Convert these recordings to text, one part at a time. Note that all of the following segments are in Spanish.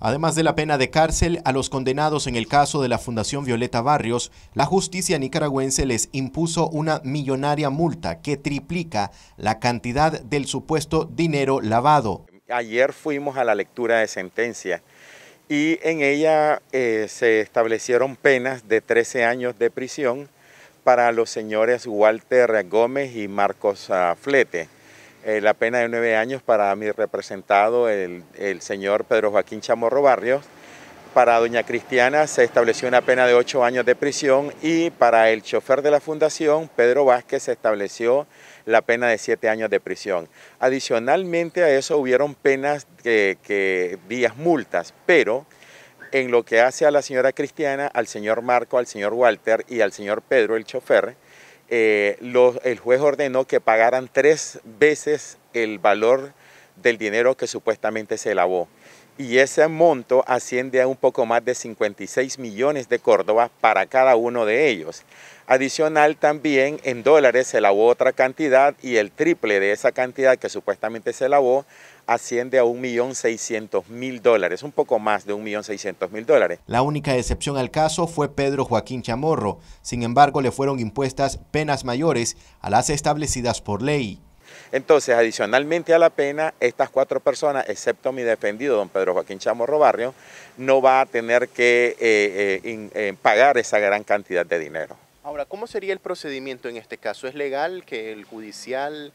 Además de la pena de cárcel a los condenados en el caso de la Fundación Violeta Barrios, la justicia nicaragüense les impuso una millonaria multa que triplica la cantidad del supuesto dinero lavado. Ayer fuimos a la lectura de sentencia y en ella eh, se establecieron penas de 13 años de prisión para los señores Walter Gómez y Marcos ah, Flete. Eh, la pena de nueve años para mi representado, el, señor Pedro Joaquín Chamorro Barrios. Para doña Cristiana se estableció una pena de ocho años de prisión y para el chofer de la fundación, Pedro Vázquez, se estableció la pena de siete años de prisión. Adicionalmente a eso hubieron penas que, que multas, pero en lo que hace a la señora Cristiana, al señor Marco, al señor Walter y al señor Pedro, el chofer, eh, el juez ordenó que pagaran tres veces el valor del dinero que supuestamente se lavó y ese monto asciende a un poco más de 56 millones de Córdoba para cada uno de ellos. Adicional también en dólares se lavó otra cantidad y el triple de esa cantidad que supuestamente se lavó asciende a 1.600.000 dólares, un poco más de 1.600.000 dólares. La única excepción al caso fue Pedro Joaquín Chamorro. Sin embargo, le fueron impuestas penas mayores a las establecidas por ley. Entonces, adicionalmente a la pena, estas cuatro personas, excepto mi defendido, don Pedro Joaquín Chamorro Barrio, no va a tener que eh, eh, eh, pagar esa gran cantidad de dinero. Ahora, ¿cómo sería el procedimiento en este caso? ¿Es legal que el judicial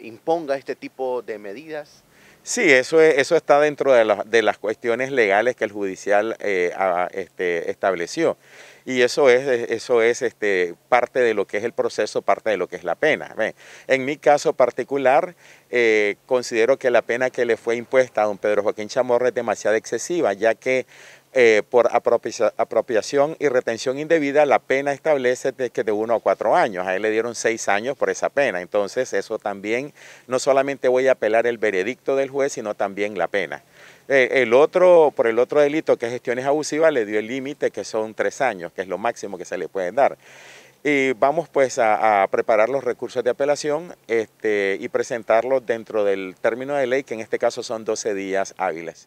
imponga este tipo de medidas? Sí, eso, es, eso está dentro de, de, las cuestiones legales que el judicial eh, este, estableció. Y eso es, eso es este, parte de lo que es el proceso, parte de lo que es la pena. En mi caso particular, eh, considero que la pena que le fue impuesta a don Pedro Joaquín Chamorro es demasiado excesiva, ya que eh, por apropiación y retención indebida, la pena establece que de uno a cuatro años. A él le dieron seis años por esa pena. Entonces, eso también, no solamente voy a apelar el veredicto del juez, sino también la pena. Eh, el otro, por el otro delito, que es gestiones abusivas, le dio el límite que son tres años, que es lo máximo que se le pueden dar. Y vamos pues a, preparar los recursos de apelación este, y presentarlos dentro del término de ley, que en este caso son 12 días hábiles.